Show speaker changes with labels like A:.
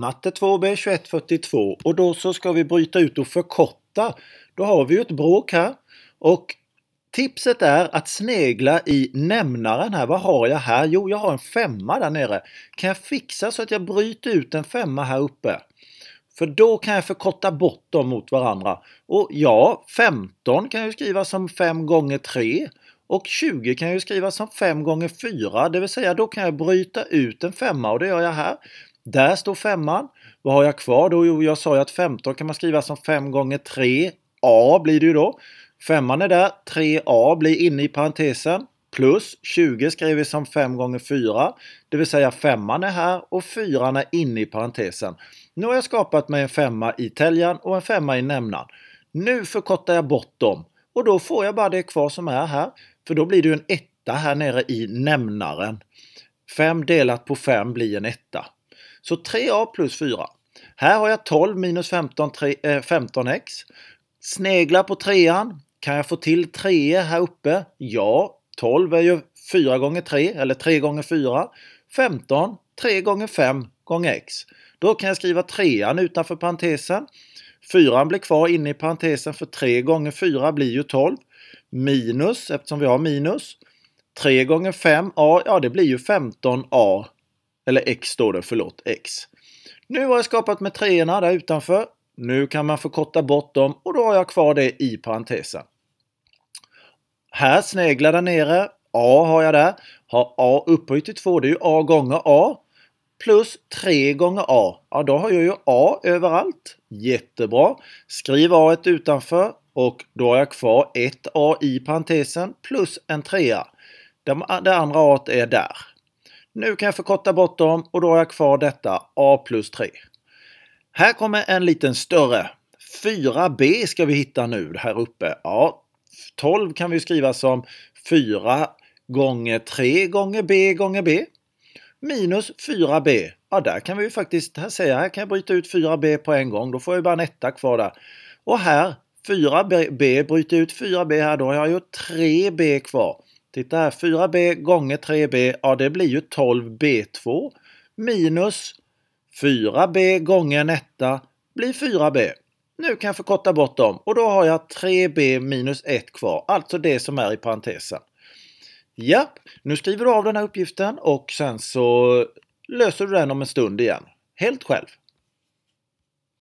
A: Matte 2B 2142 och då så ska vi bryta ut och förkorta. Då har vi ju ett bråk här och tipset är att snegla i nämnaren här. Vad har jag här? Jo, jag har en femma där nere. Kan jag fixa så att jag bryter ut en femma här uppe? För då kan jag förkorta bort dem mot varandra. Och ja, 15 kan jag skriva som 5 gånger 3 och 20 kan jag skriva som 5 gånger 4, det vill säga då kan jag bryta ut en femma och det gör jag här. Där står femman. Vad har jag kvar då? Jo, jag sa ju att 15 kan man skriva som 5 gånger 3. A blir det ju då. Femman är där, 3A blir inne i parentesen. Plus 20 skrev vi som 5 gånger 4. Det vill säga femman är här och fyran är inne i parentesen. Nu har jag skapat mig en femma i täljan och en femma i nämnaren. Nu förkortar jag bort dem och då får jag bara det kvar som är här. För då blir det ju en etta här nere i nämnaren. 5 delat på 5 blir en etta. Så 3a plus 4. Här har jag 12 minus 15, 3, äh, 15x. Snegla på trean. Kan jag få till 3 här uppe? Ja, 12 är ju 4 gånger 3 eller 3 gånger 4. 15, 3 gånger 5 gånger x. Då kan jag skriva trean utanför parentesen. Fyran blir kvar inne i parentesen för 3 gånger 4 blir ju 12. Minus, eftersom vi har minus. 3 gånger 5a, ja det blir ju 15a eller X står det, förlåt, X. Nu har jag skapat med treorna där utanför. Nu kan man förkorta bort dem och då har jag kvar det i parentesen. Här sneglar där nere. A har jag där. Har A upphöjt till 2, det är ju A gånger A. Plus 3 gånger A. Ja, då har jag ju A överallt. Jättebra. Skriv A utanför och då har jag kvar ett A i parentesen plus en trea. Det andra A är där. Nu kan jag förkorta bort dem och då har jag kvar detta A plus 3. Här kommer en liten större. 4B ska vi hitta nu här uppe. Ja, 12 kan vi skriva som 4 gånger 3 gånger B gånger B. Minus 4B. Ja, där kan vi ju faktiskt här säga, här kan jag bryta ut 4B på en gång. Då får jag bara en etta kvar där. Och här 4B, bryter ut 4B här, då har jag ju 3B kvar. Titta här, 4b gånger 3b, ja det blir ju 12b2 minus 4b gånger en etta blir 4b. Nu kan jag förkorta bort dem och då har jag 3b minus 1 kvar, alltså det som är i parentesen. Ja, nu skriver du av den här uppgiften och sen så löser du den om en stund igen. Helt själv.